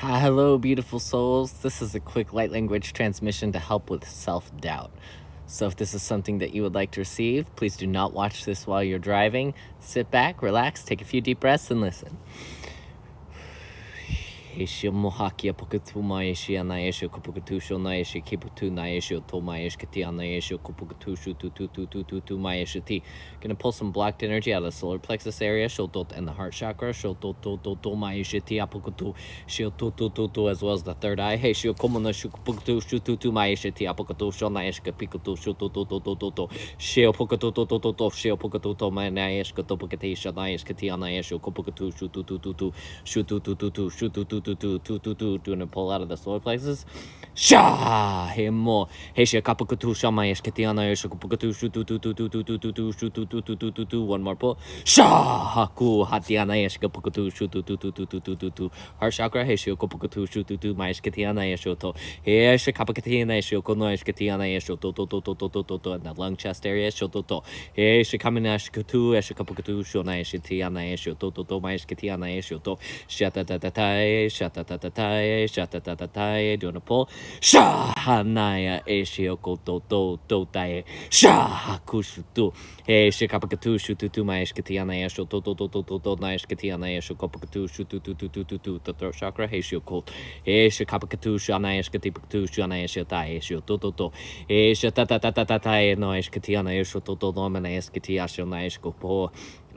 Hi, hello, beautiful souls. This is a quick light language transmission to help with self-doubt. So if this is something that you would like to receive, please do not watch this while you're driving. Sit back, relax, take a few deep breaths, and listen. Heshia mohakia pokatu maeshi anaeshi kupukatusho naeshi kiputu naeshi to maesh kati anaeshi kupukatusho tu tu tu tu tu tu maeshi ti. Gonna pull some blocked energy out of the solar plexus area, shil dot and the heart chakra, shil dot dot dot dot maeshi ti apokatu, shil dot dot dot dot as well as the third eye. Hey shil komona shu kupukatusho tu tu maeshi ti apokatusho naeshi kapikatusho to to to to to to shil pokatu to to to to shil pokatu to ma naeshi katopokati shanaeshi kati anaeshi kupukatusho tu tu tu tu shu tu tu tu tu shu tu tu toot, toot, toot, toot, toot, toot, and pull out of the slow places. Sha hemo hesha kapukutu shama yeshketiana yeshakupukutu shutu tu tu tu tu tu tu tu shutu tu tu tu tu tu one more pull sha haku hatiana yeshkapukutu shutu tu tu tu tu tu tu tu heart chakra hesha kapukutu shutu tu ma yeshketiana yeshoto hesha kapukatina yeshoko no yeshketiana yeshoto to to to to to to to and the lung chest area yeshoto to hesha kamina yeshkutu yeshkapukutu shona yeshketiana yeshoto to to ma yeshketiana yeshoto shata ta ta ta ta. shata ta ta ta ta. shata ta ta ta ta. Do a pull シャハナヤエシオコトトトタエシャハクシュトエシカパカトゥシュトゥトゥマエシケティアナヤシオトトトトトトナエシケティアナヤシオカパカトゥシュトゥトゥトゥトゥトゥトゥトトシャクラヘシオコトエシカパカトゥシュアナヤシケティパカトゥシュアナヤシオタエシオトトトエシタタタタタタエノエシケティアナヤシオトトノメナエシケティアシオナエシコポー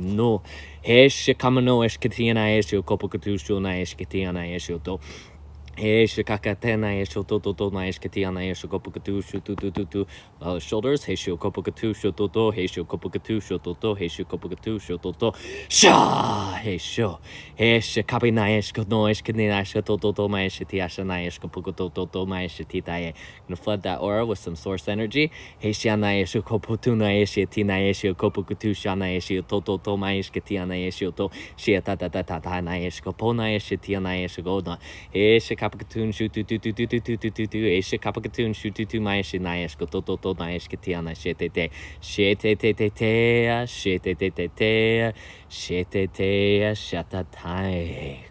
no heche kamano heche tiana heche o copo que tu na heche tiana heche o to Heishu kakatena, heishu tototona, eshkatiana, heishu kopukatushu, tutututu, shoulders, heishu kopukatushu, toto, heishu kopukatushu, toto, heishu kopukatushu, toto, sha, heishu, heishu kapina, eshkano, eshkanina, eshkatototoma, eshkatiashana, eshkapukatototoma, eshtitaye. Gonna flood that aura with some source energy. Heishiana, heishu koputuna, eshkatina, heishu kopukatushu, na heishu tototoma, eshkatiana, heishu to, shia ta ta ta ta ta, na eshkapona, eshkatiana, eshkodona, eshkatotoma, kapakatun shu tu tu tu tu tu tu tu tu tu eshe kapakatun shu tu tu mai eshe nai esh to to nai esh kete ana te te te te te te te te